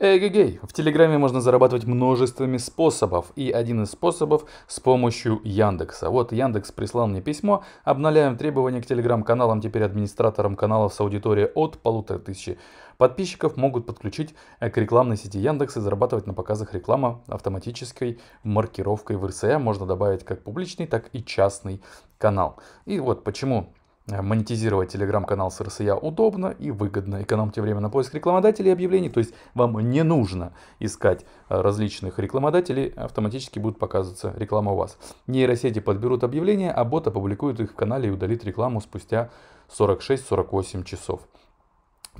Эгегей, в Телеграме можно зарабатывать множествами способов, и один из способов с помощью Яндекса. Вот Яндекс прислал мне письмо, обновляем требования к Телеграм-каналам, теперь администраторам каналов с аудиторией от полутора тысячи подписчиков могут подключить э, к рекламной сети Яндекс и зарабатывать на показах реклама автоматической маркировкой в РСЯ Можно добавить как публичный, так и частный канал. И вот почему Э, монетизировать телеграм-канал с РСЯ удобно и выгодно. Экономьте время на поиск рекламодателей и объявлений. То есть вам не нужно искать э, различных рекламодателей, автоматически будет показываться реклама у вас. Нейросети подберут объявления, а бот опубликует их в канале и удалит рекламу спустя 46-48 часов.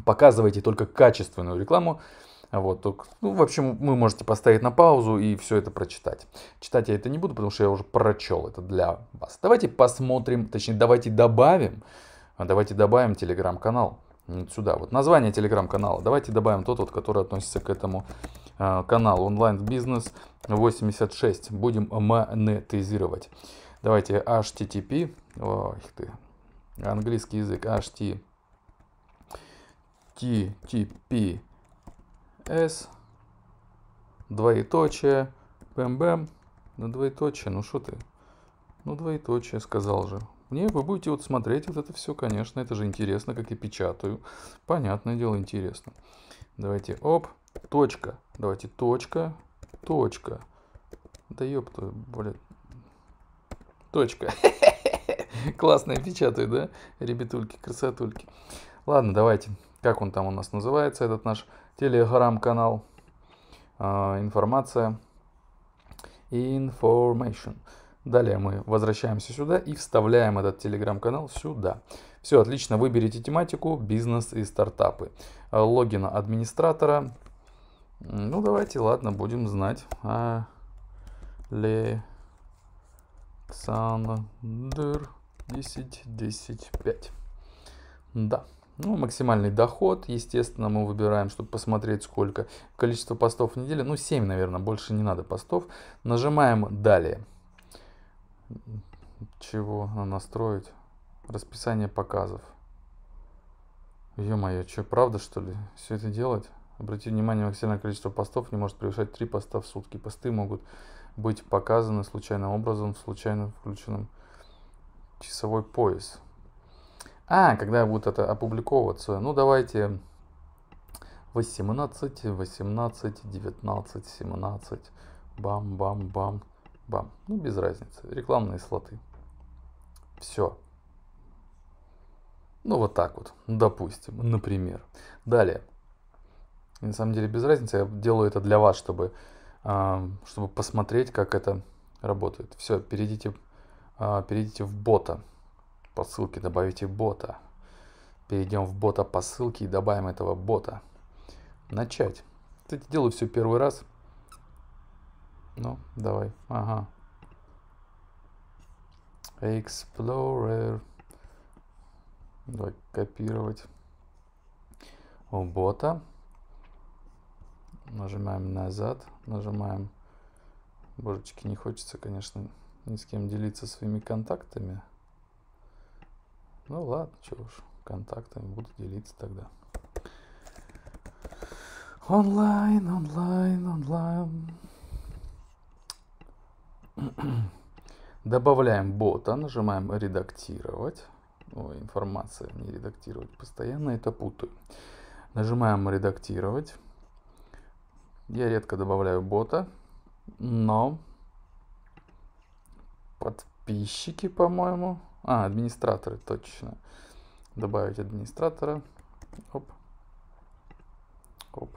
Показывайте только качественную рекламу, а вот, ну, в общем, вы можете поставить на паузу и все это прочитать. Читать я это не буду, потому что я уже прочел это для вас. Давайте посмотрим, точнее, давайте добавим, а, давайте добавим телеграм-канал вот сюда. Вот название телеграм-канала. Давайте добавим тот, вот, который относится к этому э, каналу. Онлайн-бизнес 86. Будем монетизировать. Давайте HTTP. Ох ты. Английский язык. HTTP. S, двоеточие, бэм-бэм, ну двоеточие, ну что ты, ну двоеточие сказал же. Мне вы будете вот смотреть вот это все, конечно, это же интересно, как я печатаю. Понятное дело, интересно. Давайте, оп, точка, давайте точка, точка. Да ёпта, блядь. Точка. Классно я печатаю, да? Ребятульки, красотульки. Ладно, давайте. Как он там у нас называется, этот наш телеграм-канал, а, информация, information. Далее мы возвращаемся сюда и вставляем этот телеграм-канал сюда. Все, отлично, выберите тематику «Бизнес и стартапы». А, Логина администратора. Ну, давайте, ладно, будем знать. Александр 10, 10, 5. Да. Ну, максимальный доход, естественно, мы выбираем, чтобы посмотреть сколько. Количество постов в неделю, ну 7, наверное, больше не надо постов. Нажимаем «Далее». Чего настроить? Расписание показов. Ё-моё, что, правда что ли? Все это делать? Обратите внимание, максимальное количество постов не может превышать 3 поста в сутки. Посты могут быть показаны случайным образом в случайно включенном часовой пояс. А, когда будет это опубликовываться, ну давайте 18, 18, 19, 17, бам-бам-бам, бам. Ну без разницы, рекламные слоты. Все. Ну вот так вот, допустим, например. Далее. На самом деле без разницы, я делаю это для вас, чтобы, а, чтобы посмотреть, как это работает. Все, перейдите, а, перейдите в бота по ссылке добавите бота. Перейдем в бота по ссылке и добавим этого бота. Начать. Кстати, делаю все первый раз. Ну, давай. Ага. Explorer. Давай копировать. У бота. Нажимаем назад. Нажимаем. Божечки, не хочется, конечно, ни с кем делиться своими контактами. Ну ладно, чего уж, контактами буду делиться тогда. Онлайн, онлайн, онлайн. Добавляем бота, нажимаем «Редактировать». Ой, информация, не редактировать. Постоянно это путаю. Нажимаем «Редактировать». Я редко добавляю бота, но подписчики, по-моему, а, администраторы, точно. Добавить администратора. Оп. Оп.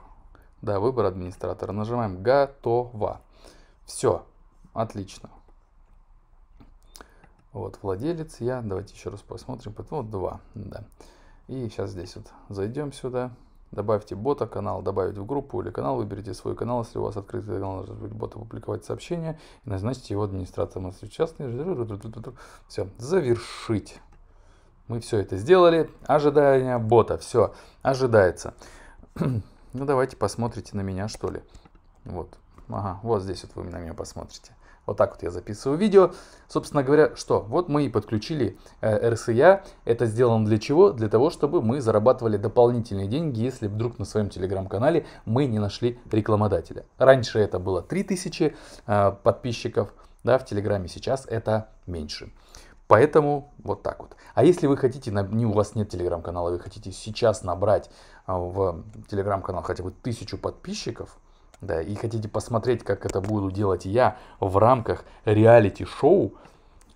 Да, выбор администратора. Нажимаем «Готово». Все, отлично. Вот, владелец я. Давайте еще раз посмотрим. Вот два, да. И сейчас здесь вот зайдем сюда. Добавьте бота, канал, добавить в группу или канал, выберите свой канал, если у вас открытый канал, должен быть бот, опубликовать сообщение и назначите его администратором. Если частный, все, завершить. Мы все это сделали. Ожидание бота, все, ожидается. ну, давайте посмотрите на меня, что ли. Вот, ага, вот здесь вот вы на меня посмотрите. Вот так вот я записываю видео. Собственно говоря, что? Вот мы и подключили RSA. Э, это сделано для чего? Для того, чтобы мы зарабатывали дополнительные деньги, если вдруг на своем телеграм-канале мы не нашли рекламодателя. Раньше это было 3000 э, подписчиков, да, в телеграме сейчас это меньше. Поэтому вот так вот. А если вы хотите, не у вас нет телеграм-канала, вы хотите сейчас набрать э, в телеграм-канал хотя бы тысячу подписчиков, да, и хотите посмотреть, как это буду делать я в рамках реалити-шоу,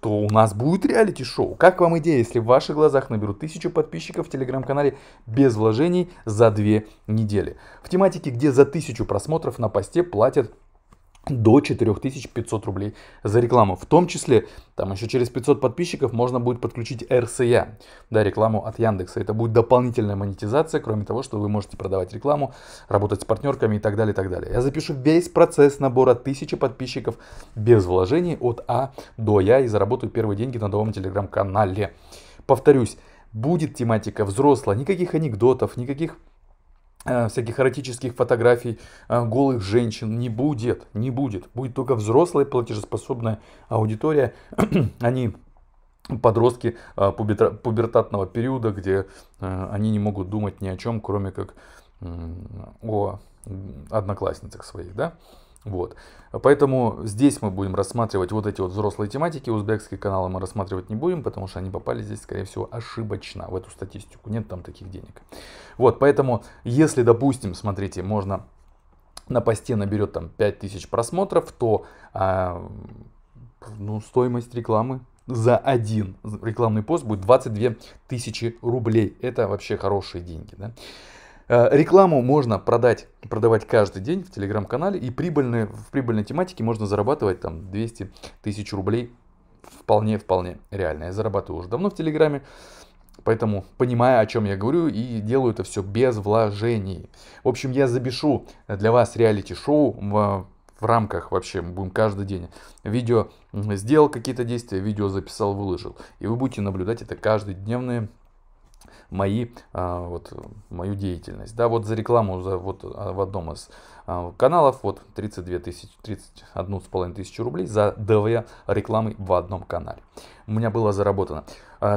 то у нас будет реалити-шоу. Как вам идея, если в ваших глазах наберу тысячу подписчиков в телеграм-канале без вложений за две недели? В тематике, где за тысячу просмотров на посте платят до 4500 рублей за рекламу. В том числе, там еще через 500 подписчиков можно будет подключить RCA, да, рекламу от Яндекса. Это будет дополнительная монетизация, кроме того, что вы можете продавать рекламу, работать с партнерками и так далее, и так далее. Я запишу весь процесс набора 1000 подписчиков без вложений от А до Я и заработаю первые деньги на новом телеграм-канале. Повторюсь, будет тематика взрослая, никаких анекдотов, никаких Э, всяких эротических фотографий э, голых женщин не будет, не будет. Будет только взрослая платежеспособная аудитория, они подростки э, пубертатного периода, где они не могут думать ни о чем, кроме как о одноклассницах своих, да. Вот. Поэтому здесь мы будем рассматривать вот эти вот взрослые тематики. Узбекские каналы мы рассматривать не будем, потому что они попали здесь, скорее всего, ошибочно в эту статистику. Нет там таких денег. Вот, поэтому, если, допустим, смотрите, можно на посте наберет там 5000 просмотров, то а, ну, стоимость рекламы за один рекламный пост будет 22 тысячи рублей. Это вообще хорошие деньги. Да? Э, рекламу можно продать, продавать каждый день в телеграм-канале и прибыльные, в прибыльной тематике можно зарабатывать там 200 тысяч рублей вполне-вполне реально. Я зарабатываю уже давно в телеграме, поэтому понимаю, о чем я говорю и делаю это все без вложений. В общем, я запишу для вас реалити-шоу в, в рамках вообще, будем каждый день видео, сделал какие-то действия, видео записал, выложил. И вы будете наблюдать это каждый каждодневные мои, а, вот, мою деятельность. Да, вот за рекламу за, вот, а, в одном из а, каналов вот 32 тысячи, 31 с половиной тысячи рублей за две рекламы в одном канале. У меня было заработано.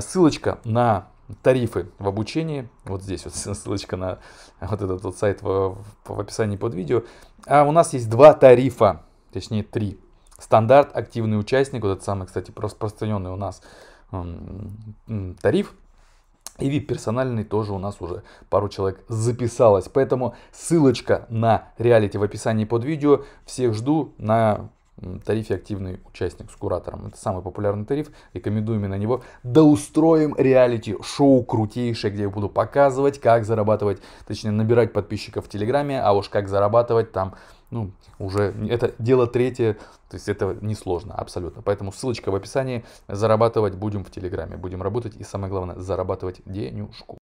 Ссылочка на тарифы в обучении. Вот здесь вот ссылочка на вот этот вот сайт в, в описании под видео. А у нас есть два тарифа, точнее три. Стандарт, активный участник, вот этот самый, кстати, распространенный у нас тариф и VIP-персональный тоже у нас уже пару человек записалось. Поэтому ссылочка на реалити в описании под видео. Всех жду на тарифе «Активный участник» с куратором. Это самый популярный тариф, рекомендуем именно него. Да устроим реалити-шоу крутейшее, где я буду показывать, как зарабатывать, точнее набирать подписчиков в Телеграме, а уж как зарабатывать там, ну, уже это дело третье, то есть это несложно абсолютно. Поэтому ссылочка в описании, зарабатывать будем в Телеграме, будем работать и самое главное, зарабатывать денежку.